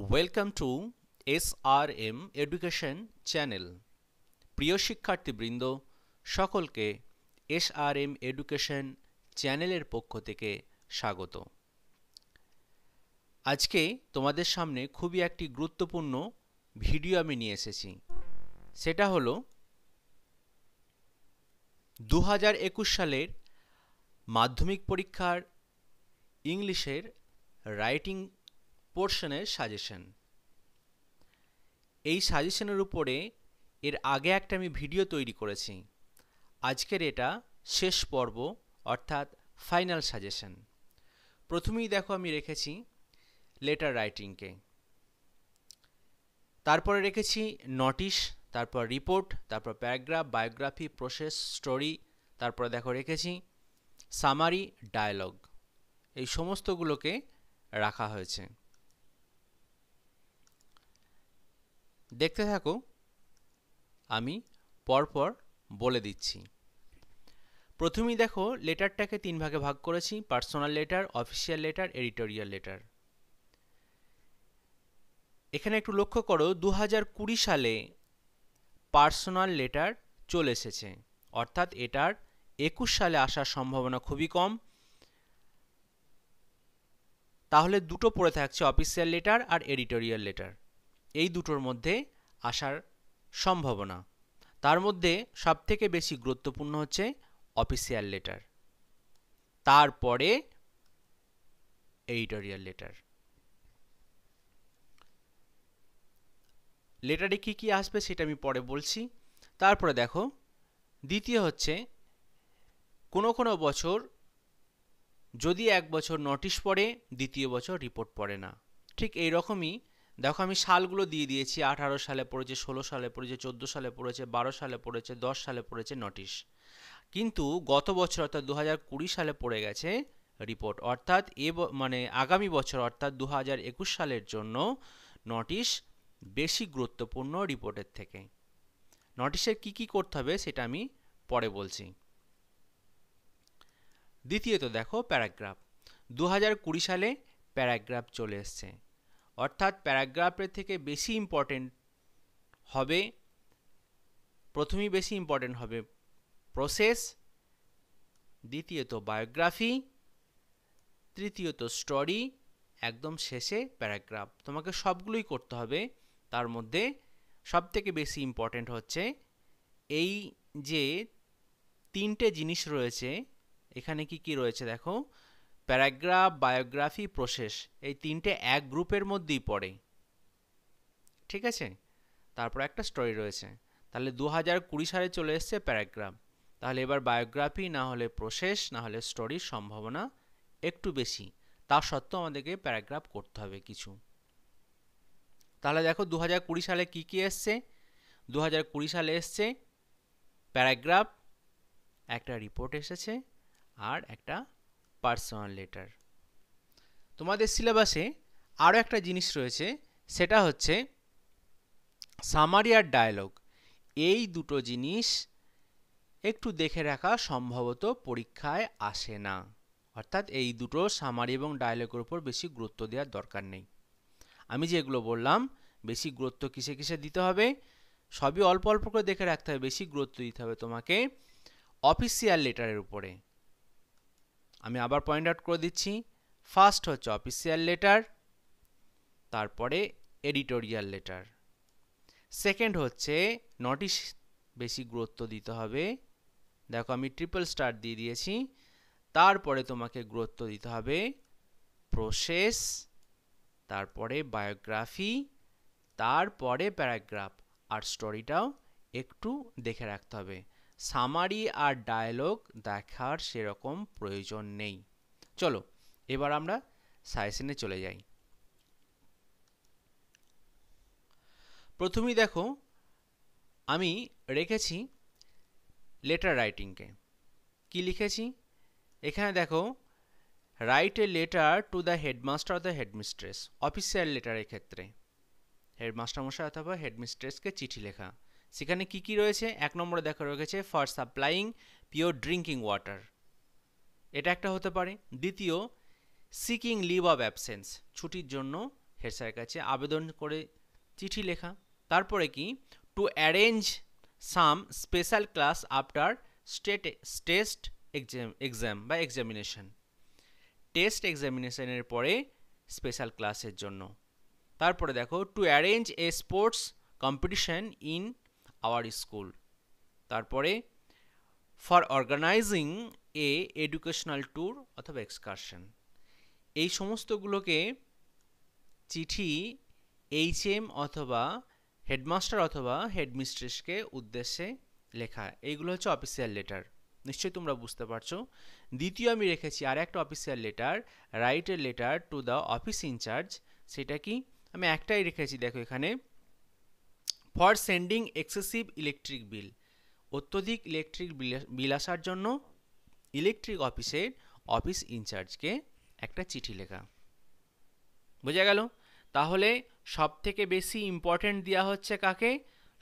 Welcome to S R M education channel প্রিয় শিক্ষার্থীবৃন্দ সকলকে এস আর এম এডুকেশন চ্যানেলের পক্ষ থেকে স্বাগত আজকে তোমাদের সামনে খুবই একটি গুরুত্বপূর্ণ ভিডিও আমি নিয়ে এসেছি সেটা হলো দু সালের মাধ্যমিক পরীক্ষার ইংলিশের রাইটিং পোর্শনের সাজেশন এই সাজেশনের উপরে এর আগে একটা আমি ভিডিও তৈরি করেছি আজকের এটা শেষ পর্ব অর্থাৎ ফাইনাল সাজেশন প্রথমেই দেখো আমি রেখেছি লেটার রাইটিংকে তারপরে রেখেছি নোটিশ তারপর রিপোর্ট তারপর প্যারাগ্রাফ বায়োগ্রাফি প্রসেস স্টোরি তারপরে দেখো রেখেছি সামারি ডায়ালগ এই সমস্তগুলোকে রাখা হয়েছে দেখতে থাকো আমি পরপর বলে দিচ্ছি প্রথমেই দেখো লেটারটাকে তিন ভাগে ভাগ করেছি personal letter official letter editorial letter এখানে একটু লক্ষ্য করো দু সালে পার্সোনাল লেটার চলে এসেছে অর্থাৎ এটার একুশ সালে আসার সম্ভাবনা খুবই কম তাহলে দুটো পড়ে থাকছে অফিসিয়াল লেটার আর এডিটোরিয়াল লেটার এই দুটোর মধ্যে আসার সম্ভাবনা তার মধ্যে সবথেকে বেশি গুরুত্বপূর্ণ হচ্ছে অফিসিয়াল লেটার তারপরে এডিটোরিয়াল লেটার লেটারে কী কী আসবে সেটা আমি পরে বলছি তারপরে দেখো দ্বিতীয় হচ্ছে কোনো কোনো বছর যদি এক বছর নোটিশ পড়ে দ্বিতীয় বছর রিপোর্ট পড়ে না ঠিক এই রকমই দেখো আমি সালগুলো দিয়ে দিয়েছি আঠারো সালে পড়েছে ষোলো সালে পড়েছে চোদ্দো সালে পড়েছে বারো সালে পড়েছে দশ সালে পড়েছে নোটিশ কিন্তু গত বছর অর্থাৎ দু সালে পড়ে গেছে রিপোর্ট অর্থাৎ এ মানে আগামী বছর অর্থাৎ দু সালের জন্য নোটিশ বেশি গুরুত্বপূর্ণ রিপোর্টের থেকে নোটিশের কি কি করতে হবে সেটা আমি পরে বলছি দ্বিতীয়ত দেখো প্যারাগ্রাফ দু সালে প্যারাগ্রাফ চলে এসছে অর্থাৎ প্যারাগ্রাফের থেকে বেশি ইম্পর্টেন্ট হবে প্রথমেই বেশি ইম্পর্টেন্ট হবে প্রসেস দ্বিতীয়ত বায়োগ্রাফি তৃতীয়ত স্টোরি একদম শেষে প্যারাগ্রাফ তোমাকে সবগুলোই করতে হবে তার মধ্যে সব থেকে বেশি ইম্পর্টেন্ট হচ্ছে এই যে তিনটে জিনিস রয়েছে এখানে কি কি রয়েছে দেখো প্যারাগ্রাফ বায়োগ্রাফি প্রসেস এই তিনটে এক গ্রুপের মধ্যেই পড়ে ঠিক আছে তারপর একটা স্টোরি রয়েছে তাহলে দু হাজার কুড়ি সালে চলে এসছে প্যারাগ্রাফ তাহলে এবার বায়োগ্রাফি না হলে প্রসেস না হলে স্টোরির সম্ভাবনা একটু বেশি তা সত্ত্বেও আমাদেরকে প্যারাগ্রাফ করতে হবে কিছু তাহলে দেখো দু হাজার কুড়ি সালে কী কী এসছে দু হাজার কুড়ি সালে এসছে প্যারাগ্রাফ একটা রিপোর্ট এসেছে আর একটা পার্সোনাল লেটার তোমাদের সিলেবাসে আরও একটা জিনিস রয়েছে সেটা হচ্ছে সামারি আর ডায়ালগ এই দুটো জিনিস একটু দেখে রাখা সম্ভবত পরীক্ষায় আসে না অর্থাৎ এই দুটো সামারি এবং ডায়ালগের উপর বেশি গুরুত্ব দেওয়ার দরকার নেই আমি যেগুলো বললাম বেশি গুরুত্ব কিসে কিসে দিতে হবে সবই অল্প অল্প করে দেখে রাখতে হবে বেশি গুরুত্ব দিতে হবে তোমাকে অফিসিয়াল লেটারের উপরে আমি আবার পয়েন্ট আউট করে দিচ্ছি ফার্স্ট হচ্ছে অফিসিয়াল লেটার তারপরে এডিটোরিয়াল লেটার সেকেন্ড হচ্ছে নোটিশ বেশি গুরুত্ব দিতে হবে দেখো আমি ট্রিপল স্টার দিয়ে দিয়েছি তারপরে তোমাকে গুরুত্ব দিতে হবে প্রসেস তারপরে বায়োগ্রাফি তারপরে প্যারাগ্রাফ আর স্টোরিটাও একটু দেখে রাখতে হবে সামারি আর ডায়লগ দেখার সেরকম প্রয়োজন নেই চলো এবার আমরা সাইসেনে চলে যাই প্রথমেই দেখো আমি রেখেছি লেটার রাইটিংকে কি লিখেছি এখানে দেখো write a letter to the headmaster of the headmistress official লেটারের ক্ষেত্রে হেডমাস্টার মশাই অথবা হেডমিস্ট্রেসকে চিঠি লেখা সেখানে কি কি রয়েছে এক নম্বরে দেখা রয়েছে for supplying pure drinking water এটা একটা হতে পারে দ্বিতীয় সিকিং লিভ অব অ্যাবসেন্স ছুটির জন্য হেড স্যারের কাছে আবেদন করে চিঠি লেখা তারপরে কি to arrange some special class after state test exam exam বা এক্সামিনেশন টেস্ট এক্সামিনেশনের পরে স্পেশাল ক্লাসের জন্য তারপরে দেখো to arrange a sports competition in our school তারপরে for organising an educational tour অথবা এক্সকারশন এই সমস্তগুলোকে চিঠি এইচ এম অথবা হেডমাস্টার অথবা হেডমিস্ট্রেসকে উদ্দেশ্যে লেখা এইগুলো হচ্ছে অফিসিয়াল লেটার নিশ্চয়ই তোমরা বুঝতে পারছো দ্বিতীয় আমি রেখেছি আর একটা অফিসিয়াল লেটার রাইটের letter to the office incharge সেটা কি আমি একটাই রেখেছি দেখো এখানে for sending excessive electric bill অত্যধিক ইলেকট্রিক বিল আসার জন্য ইলেকট্রিক অফিসের অফিস ইনচার্জকে একটা চিঠি লেখা বোঝা গেল তাহলে সব থেকে বেশি ইম্পর্ট্যান্ট দেওয়া হচ্ছে কাকে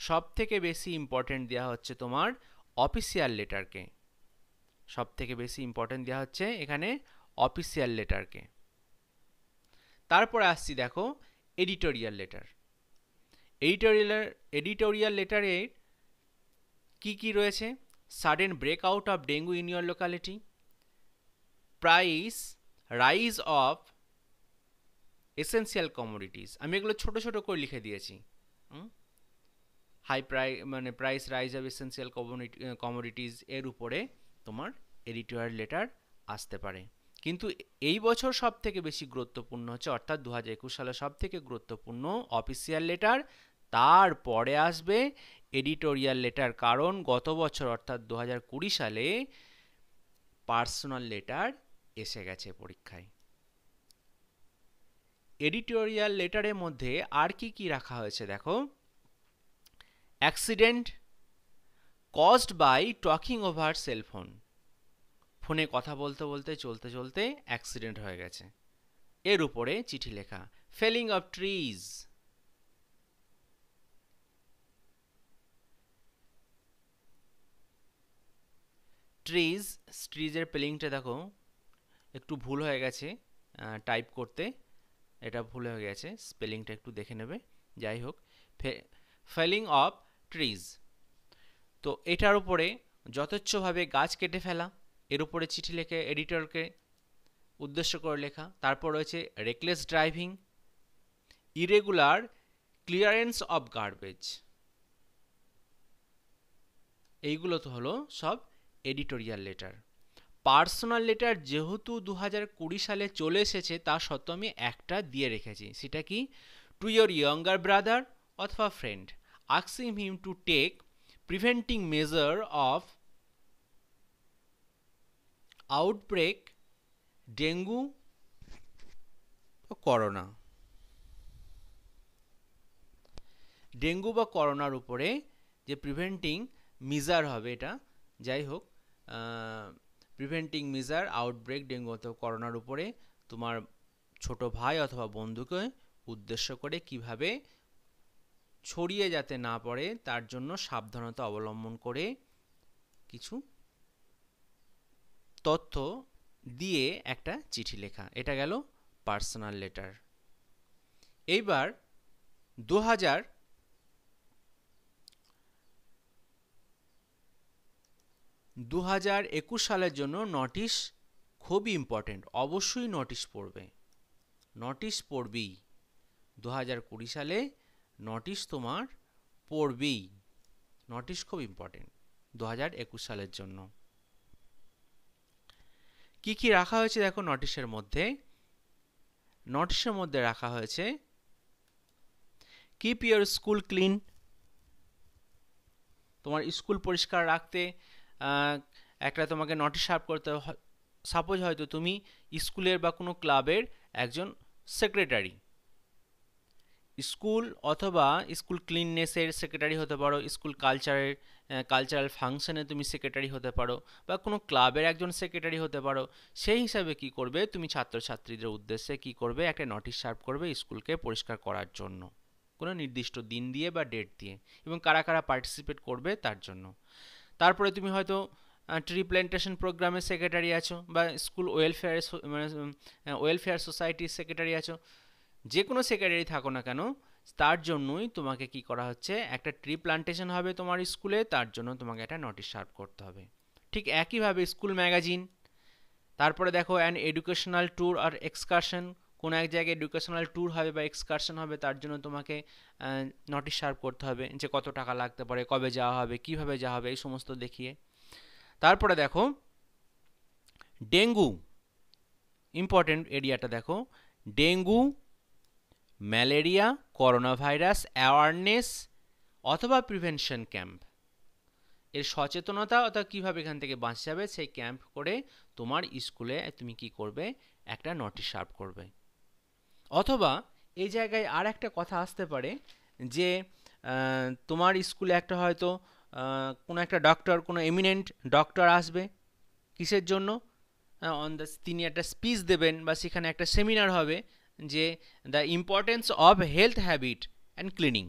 সব থেকে বেশি ইম্পর্ট্যান্ট দেওয়া হচ্ছে তোমার অফিসিয়াল লেটারকে সব থেকে বেশি ইম্পর্ট্যান্ট দেওয়া হচ্ছে এখানে অফিসিয়াল লেটারকে তারপরে আসছি দেখো এডিটোরিয়াল লেটার এডিটোরিয়াল এডিটোরিয়াল লেটারে কি কি রয়েছে sudden breakout of dengue in your locality price rise of essential commodities আমি এগুলো ছোট ছোট করে লিখে দিয়েছি হাই প্রাই মানে price rise of essential commodities এর উপরে তোমার এডিটোরিয়াল লেটার আসতে পারে কিন্তু এই বছর সব থেকে বেশি গুরুত্বপূর্ণ হচ্ছে অর্থাৎ দু হাজার একুশ সালে সব থেকে গুরুত্বপূর্ণ অফিসিয়াল লেটার তারপরে আসবে এডিটোরিয়াল লেটার কারণ গত বছর অর্থাৎ দু সালে পার্সোনাল লেটার এসে গেছে পরীক্ষায় এডিটোরিয়াল লেটারের মধ্যে আর কি কি রাখা হয়েছে দেখো accident caused by talking over cellphone ফোনে কথা বলতে বলতে চলতে চলতে অ্যাক্সিডেন্ট হয়ে গেছে এর উপরে চিঠি লেখা ফেলিং অফ ট্রিজ স্ট্রিজ স্ট্রিজের পেলিংটা দেখো একটু ভুল হয়ে গেছে টাইপ করতে এটা ভুল হয়ে গেছে স্পেলিংটা একটু দেখে নেবে যাই হোক ফেলিং অফ ট্রিজ তো এটার উপরে যথেচ্ছভাবে গাছ কেটে ফেলা এর উপরে চিঠি লেখে এডিটরকে উদ্দেশ্য করে লেখা তারপর রয়েছে reckless driving irregular clearance of garbage এইগুলো তো হলো সব এডিটোরিয়াল লেটার পার্সোনাল লেটার যেহেতু দু হাজার কুড়ি সালে চলে এসেছে তা সত্ত্বেও আমি একটা দিয়ে রেখেছি সেটা কি টু ইয়োর ইয়ঙ্গার ব্রাদার অথবা ফ্রেন্ড আক্সিম him to take preventing measure of outbreak dengue ও করোনা ডেঙ্গু বা করোনার উপরে যে প্রিভেন্টিং মিজার হবে এটা যাই হোক প্রিভেন্টিং মেজার আউটব্রেক ডেঙ্গু অথবা করোনার উপরে তোমার ছোট ভাই অথবা বন্ধুকে উদ্দেশ্য করে কিভাবে ছড়িয়ে যাতে না পড়ে তার জন্য সাবধানতা অবলম্বন করে কিছু তথ্য দিয়ে একটা চিঠি লেখা এটা গেল পার্সোনাল লেটার এইবার দু হাজার দু হাজার একুশ সালের জন্য নোটিস খুবই ইম্পর্টেন্ট অবশ্যই নোটিস পড়বে নোটিস পড়বেই দু হাজার কুড়ি সালে নোটিস তোমার পড়বেই নোটিস খুব ইম্পর্টেন্ট দু হাজার একুশ সালের জন্য কি কি রাখা হয়েছে দেখো নোটিশের মধ্যে নোটিশের মধ্যে রাখা হয়েছে কিপ ইয়োর স্কুল ক্লিন তোমার স্কুল পরিষ্কার রাখতে একটা তোমাকে নটি সার্ভ করতে সাপোজ হয়তো তুমি স্কুলের বা কোনো ক্লাবের একজন সেক্রেটারি স্কুল অথবা স্কুল ক্লিননেসের সেক্রেটারি হতে পারো স্কুল কালচারের কালচারাল ফাংশনে তুমি সেক্রেটারি হতে পারো বা কোনো ক্লাবের একজন সেক্রেটারি হতে পারো সেই হিসাবে কি করবে তুমি ছাত্রছাত্রীদের উদ্দেশ্যে কি করবে একটা নোটিশ সার্ভ করবে স্কুলকে পরিষ্কার করার জন্য কোনো নির্দিষ্ট দিন দিয়ে বা ডেট দিয়ে এবং কারা কারা পার্টিসিপেট করবে তার জন্য তারপরে তুমি হয়তো ট্রি প্ল্যান্টেশন প্রোগ্রামের সেক্রেটারি আছো বা স্কুল ওয়েলফেয়ার মানে ওয়েলফেয়ার সোসাইটির সেক্রেটারি আছো যে কোনো সেক্রেটারি থাকো না কেন তার জন্যই তোমাকে কি করা হচ্ছে একটা ট্রি প্লান্টেশন হবে তোমার স্কুলে তার জন্য তোমাকে একটা নোটিশ সার্ভ করতে হবে ঠিক একইভাবে স্কুল ম্যাগাজিন তারপরে দেখো অ্যান এডুকেশনাল ট্যুর আর এক্সকারশন কোনো এক জায়গায় এডুকেশনাল ট্যুর হবে বা এক্সকারশন হবে তার জন্য তোমাকে নোটিশ সার্ভ করতে হবে যে কত টাকা লাগতে পারে কবে যাওয়া হবে কীভাবে যাওয়া হবে এই সমস্ত দেখিয়ে তারপরে দেখো ডেঙ্গু ইম্পর্টেন্ট এরিয়াটা দেখো dengue malaria corona virus awareness অথবা প্রিভেনশন ক্যাম্প এর সচেতনতা অর্থাৎ কীভাবে এখান থেকে বাঁচা যাবে সেই ক্যাম্প করে তোমার স্কুলে তুমি কি করবে একটা নোটিশ সার্ভ করবে অথবা এই জায়গায় আর একটা কথা আসতে পারে যে তোমার স্কুলে একটা হয়তো কোনো একটা ডক্টর কোনো এমিনেন্ট ডক্টর আসবে কিসের জন্য অন দ্য তিনি একটা স্পিচ দেবেন বা সেখানে একটা সেমিনার হবে যে the importance of health habit and cleaning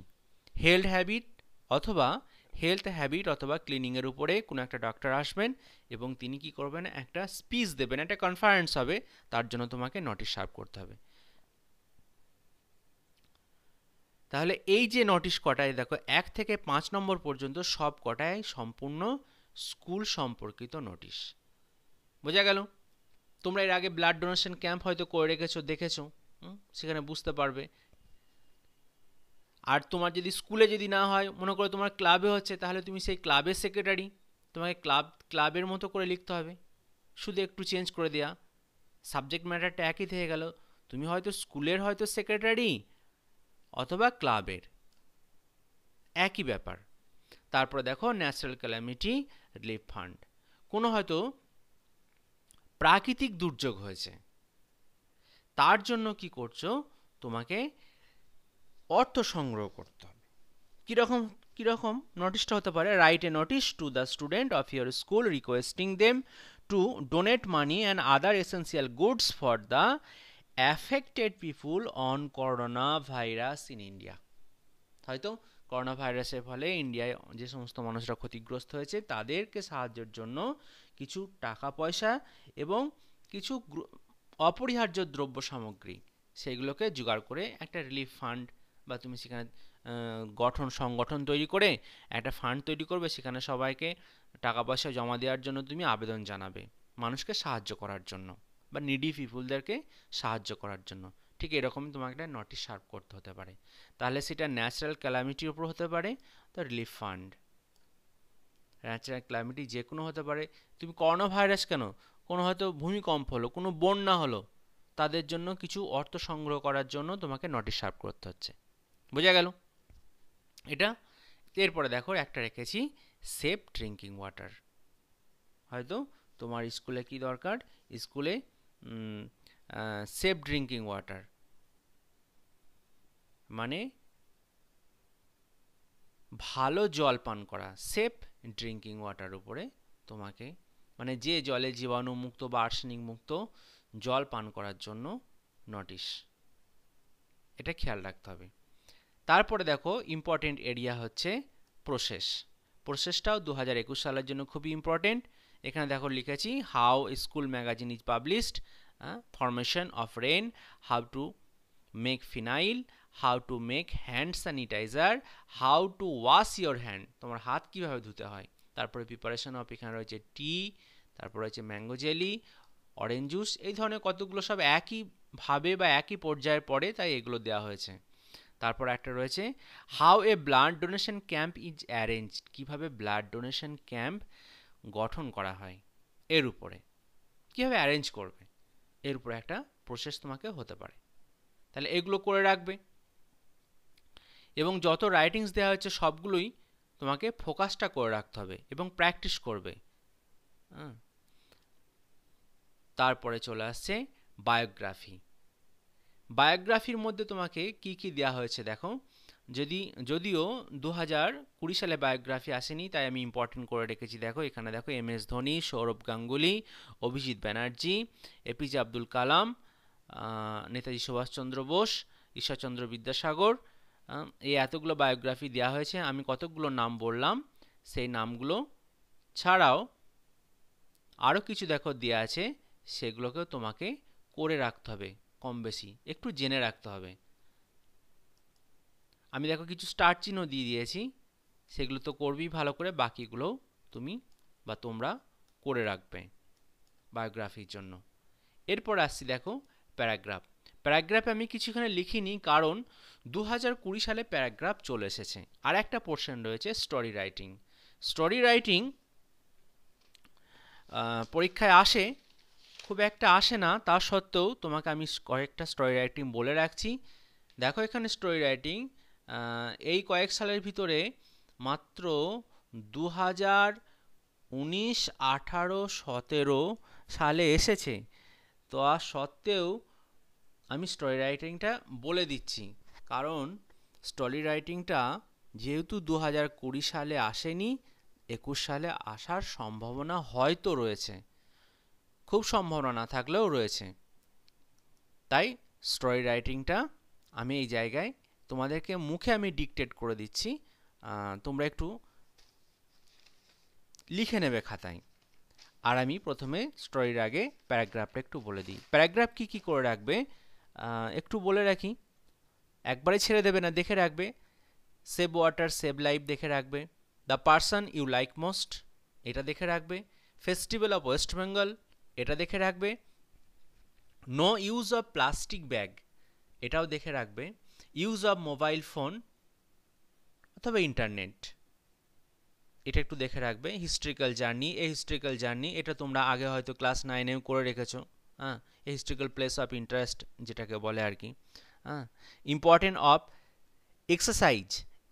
health habit অথবা হেলথ হ্যাবিট অথবা ক্লিনিংয়ের উপরে কোনো একটা ডক্টর আসবেন এবং তিনি কি করবেন একটা স্পিচ দেবেন একটা কনফারেন্স হবে তার জন্য তোমাকে নোটিশ সার্ভ করতে হবে তাহলে এই যে নোটিশ কটায় দেখো এক থেকে পাঁচ নম্বর পর্যন্ত সব কটায় সম্পূর্ণ স্কুল সম্পর্কিত নোটিশ বোঝা গেল তোমরা এর আগে ব্লাড ডোনেশন ক্যাম্প হয়তো করে রেখেছো দেখেছো সেখানে বুঝতে পারবে আর তোমার যদি স্কুলে যদি না হয় মনে করো তোমার ক্লাবে হচ্ছে তাহলে তুমি সেই ক্লাবের সেক্রেটারি তোমাকে ক্লাব ক্লাবের মতো করে লিখতে হবে শুধু একটু চেঞ্জ করে দেয়া সাবজেক্ট ম্যাটারটা একই থেকে গেল তুমি হয়তো স্কুলের হয়তো সেক্রেটারি অথবা ক্লাবের একই ব্যাপার তারপর দেখো ন্যাচারাল ক্যালামিটি রিলিফ ফান্ড কোনো হয়তো প্রাকৃতিক দুর্যোগ হয়েছে তার জন্য কি করছো তোমাকে অর্থ সংগ্রহ করতে হবে কীরকম কীরকম নোটিশটা হতে পারে write a notice to the student of your school requesting them to donate money and other essential goods for the affected people on corona virus in India হয়তো করোনা ভাইরাসের ফলে ইন্ডিয়ায় যে সমস্ত মানুষরা ক্ষতিগ্রস্ত হয়েছে তাদেরকে সাহায্যের জন্য কিছু টাকা পয়সা এবং কিছু অপরিহার্য দ্রব্য সামগ্রী সেগুলোকে জোগাড় করে একটা রিলিফ ফান্ড বা তুমি সেখানে গঠন সংগঠন তৈরি করে একটা ফান্ড তৈরি করবে সেখানে সবাইকে টাকা পয়সা জমা দেওয়ার জন্য তুমি আবেদন জানাবে মানুষকে সাহায্য করার জন্য বা নিডি পিপুলদেরকে সাহায্য করার জন্য ঠিক এরকমই তোমাকে একটা নোটিশ শার্প করতে হতে পারে তাহলে সেটা ন্যাচারাল ক্যালামিটির উপর হতে পারে তো রিলিফ ফান্ড ন্যাচারাল ক্যালামিটি যে কোনো হতে পারে তুমি করোনা ভাইরাস কেন কোনো হয়তো ভূমিকম্প হলো কোনো বন্যা হলো তাদের জন্য কিছু অর্থ সংগ্রহ করার জন্য তোমাকে নোটিশ শার্প করতে হচ্ছে বোঝা গেল এটা এরপরে দেখো একটা রেখেছি সেফ ড্রিঙ্কিং ওয়াটার হয়তো তোমার স্কুলে কি দরকার স্কুলে সেফ ড্রিঙ্কিং ওয়াটার মানে ভালো জল পান করা সেফ ড্রিঙ্কিং ওয়াটার উপরে তোমাকে মানে যে জলে জীবাণুমুক্ত বা আর্সেনিক মুক্ত জল পান করার জন্য নোটিশ এটা খেয়াল রাখতে হবে তারপরে দেখো ইম্পর্টেন্ট এরিয়া হচ্ছে প্রসেস প্রসেসটাও দু সালের জন্য খুবই ইম্পর্টেন্ট এখানে দেখো লিখেছি how school magazine is published formation of rain how to make phenyl how to make hand sanitiser how to wash your hand তোমার হাত কীভাবে ধুতে হয় তারপরে প্রিপারেশন অফ এখানে রয়েছে টি তারপর রয়েছে ম্যাঙ্গো জেলি অরেঞ্জ জুস এই ধরনের কতগুলো সব একইভাবে বা একই পর্যায়ের পরে তাই এগুলো দেওয়া হয়েছে তারপর একটা রয়েছে how a blood donation camp is arrange কীভাবে ব্লাড ডোনেশন ক্যাম্প গঠন করা হয় এর উপরে কীভাবে অ্যারেঞ্জ করবে এর উপরে একটা প্রসেস তোমাকে হতে পারে তাহলে এগুলো করে রাখবে এবং যত রাইটিংস দেওয়া হয়েছে সবগুলোই তোমাকে ফোকাসটা করে রাখতে হবে এবং প্র্যাকটিস করবে হ্যাঁ? তারপরে চলে আসছে বায়োগ্রাফি বায়োগ্রাফির মধ্যে তোমাকে কি কি দেওয়া হয়েছে দেখো যদি যদিও দু হাজার কুড়ি সালে বায়োগ্রাফি আসেনি তাই আমি ইম্পর্টেন্ট করে রেখেছি দেখো এখানে দেখো M S Dhoni Sourav Ganguly Abhijit Banerjee APJ Abdul Kalam Netaji Subhash Chandra Bose Ishwar Chandra Vidyasagar এই এতগুলো বায়োগ্রাফি দেওয়া হয়েছে আমি কতগুলো নাম বললাম সেই নামগুলো ছাড়াও আরও কিছু দেখো দেওয়া আছে সেগুলোকেও তোমাকে করে রাখতে হবে কম বেশি একটু জেনে রাখতে হবে আমি দেখো কিছু স্টার চিহ্ন দিয়ে দিয়েছি সেগুলো তো করবি ভালো করে বাকিগুলোও তুমি বা তোমরা করে রাখবে বায়োগ্রাফির জন্য এরপর আসছি দেখো প্যারাগ্রাফ প্যারাগ্রাফে আমি কিছু এখানে লিখিনি কারণ দু হাজার কুড়ি সালে প্যারাগ্রাফ চলে এসেছে আর একটা পোর্শন রয়েছে স্টোরি রাইটিং স্টোরি রাইটিং পরীক্ষায় আসে খুব একটা আসে না তা সত্ত্বেও তোমাকে আমি কয়েকটা স্টোরি রাইটিং বলে রাখছি দেখো এখানে স্টোরি রাইটিং এই কয়েক সালের ভিতরে মাত্র দু হাজার উনিশ আঠারো সতেরো সালে এসেছে তো আর সত্ত্বেও আমি স্টোরি রাইটিংটা বলে দিচ্ছি কারণ স্টোরি রাইটিংটা যেহেতু দু হাজার কুড়ি সালে আসেনি একুশ সালে আসার সম্ভাবনা হয়তো রয়েছে খুব সম্ভাবনা না থাকলেও রয়েছে তাই স্টোরি রাইটিংটা আমি এই জায়গায় তোমাদেরকে মুখে আমি ডিকটেট করে দিচ্ছি তোমরা একটু লিখে নেবে খাতায় আর আমি প্রথমে স্টোরির আগে প্যারাগ্রাফটা একটু বলে দিই প্যারাগ্রাফ কি কি করে রাখবে একটু বলে রাখি একবারে ছেড়ে দেবে না দেখে রাখবে সেভ ওয়াটার সেভ লাইফ দেখে রাখবে the person you like most এটা দেখে রাখবে ফেস্টিভ্যাল অফ ওয়েস্ট বেঙ্গল এটা দেখে রাখবে no use of plastic bag এটাও দেখে রাখবে ইউজ অব মোবাইল ফোন অথবা ইন্টারনেট এটা একটু দেখে রাখবে হিস্ট্রিক্যাল জার্নি এই হিস্ট্রিক্যাল জার্নি এটা তোমরা আগে হয়তো ক্লাস নাইনেও করে রেখেছো হ্যাঁ a historical place of interest যেটাকে বলে আর কি হ্যাঁ ইম্পর্টেন্ট অফ এক্সারসাইজ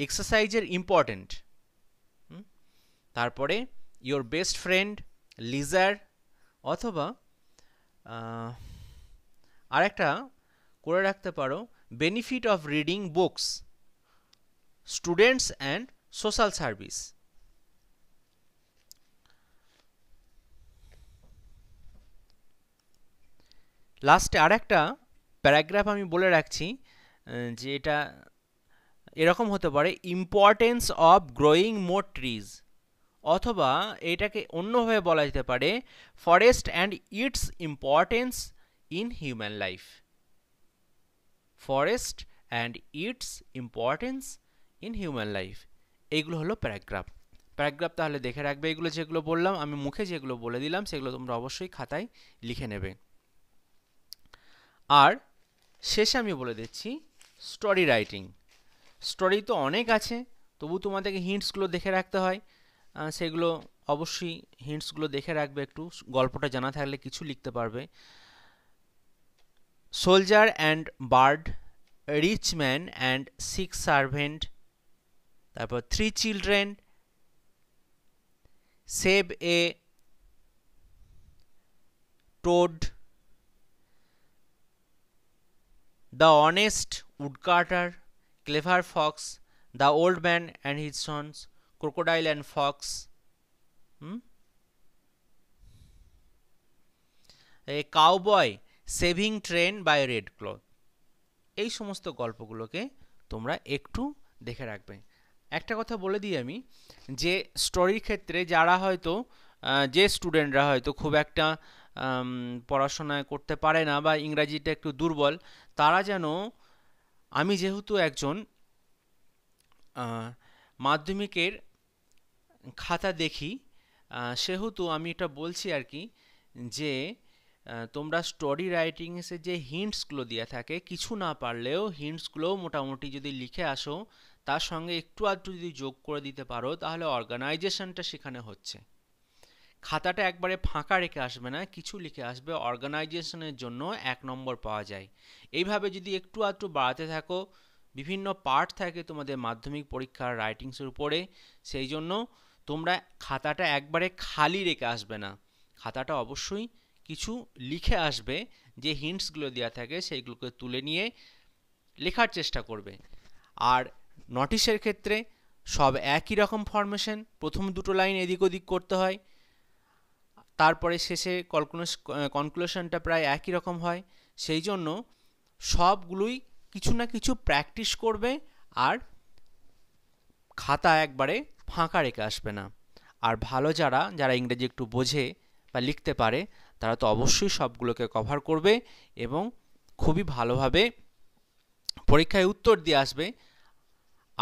এক্সারসাইজের ইম্পর্টেন্ট তারপরে ইয়োর বেস্ট ফ্রেন্ড লিজার অথবা আরেকটা করে রাখতে পারো benefit of reading books, students and social service. লাস্টে আর একটা প্যারাগ্রাফ আমি বলে রাখছি যে এটা এরকম হতে পারে importance of growing more trees অথবা এটাকে অন্যভাবে বলা যেতে পারে forest and its importance in human life forest and its importance in human life এইগুলো হলো প্যারাগ্রাফ প্যারাগ্রাফ তাহলে দেখে রাখবে এগুলো যেগুলো বললাম আমি মুখে যেগুলো বলে দিলাম সেগুলো তোমরা অবশ্যই খাতায় লিখে নেবে আর শেষে আমি বলে দিচ্ছি স্টোরি রাইটিং স্টোরি তো অনেক আছে তবু তোমাদেরকে হিন্টসগুলো দেখে রাখতে হয় সেগুলো অবশ্যই হিন্টসগুলো দেখে রাখবে একটু গল্পটা জানা থাকলে কিছু লিখতে পারবে soldier and bird rich man and six servant তারপর three children save a toad the honest woodcutter clever fox the old man and his sons crocodile and fox a cowboy saving train by red cloth এই সমস্ত গল্পগুলোকে তোমরা একটু দেখে রাখবে একটা কথা বলে দিই আমি যে স্টোরির ক্ষেত্রে যারা হয়তো যে স্টুডেন্টরা হয়তো খুব একটা পড়াশোনা করতে পারে না বা ইংরাজিটা একটু দুর্বল তারা যেন আমি যেহেতু একজন মাধ্যমিকের খাতা দেখি সেহেতু আমি এটা বলছি আর কি যে তোমরা স্টোরি রাইটিংসে যে হিন্টসগুলো দেওয়া থাকে কিছু না পারলেও হিন্টসগুলোও মোটামুটি যদি লিখে আসো তার সঙ্গে একটু আধটু যদি যোগ করে দিতে পারো তাহলে অর্গানাইজেশনটা সেখানে হচ্ছে খাতাটা একবারে ফাঁকা রেখে আসবে না কিছু লিখে আসবে অর্গানাইজেশনের জন্য এক নম্বর পাওয়া যায় এইভাবে যদি একটু আধটু বাড়াতে থাকো বিভিন্ন পার্ট থাকে তোমাদের মাধ্যমিক পরীক্ষার রাইটিংসের উপরে সেই জন্য তোমরা খাতাটা একবারে খালি রেখে আসবে না খাতাটা অবশ্যই কিছু লিখে আসবে যে হিন্টসগুলো দেওয়া থাকে সেইগুলোকে তুলে নিয়ে লেখার চেষ্টা করবে আর নটিশের ক্ষেত্রে সব একই রকম ফরমেশন প্রথম দুটো লাইন এদিক ওদিক করতে হয় তারপরে শেষে কলকুলেশ কনক্লুশনটা প্রায় একই রকম হয় সেই জন্য সবগুলোই কিছু না কিছু প্র্যাকটিস করবে আর খাতা একবারে ফাঁকা রেখে আসবে না আর ভালো যারা যারা ইংরেজি একটু বোঝে বা লিখতে পারে তারা তো অবশ্যই সবগুলোকে কভার করবে এবং খুবই ভালোভাবে পরীক্ষায় উত্তর দিয়ে আসবে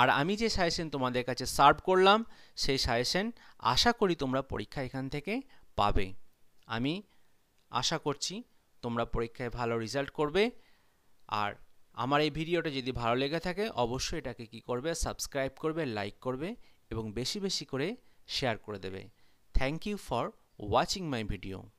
আর আমি যে সাজেশন তোমাদের কাছে সার্ভ করলাম সেই সাজেশন আশা করি তোমরা পরীক্ষা এখান থেকে পাবে আমি আশা করছি তোমরা পরীক্ষায় ভালো রেজাল্ট করবে আর আমার এই ভিডিওটা যদি ভালো লেগে থাকে অবশ্যই এটাকে কি করবে সাবস্ক্রাইব করবে লাইক করবে এবং বেশি বেশি করে শেয়ার করে দেবে thank you for watching my video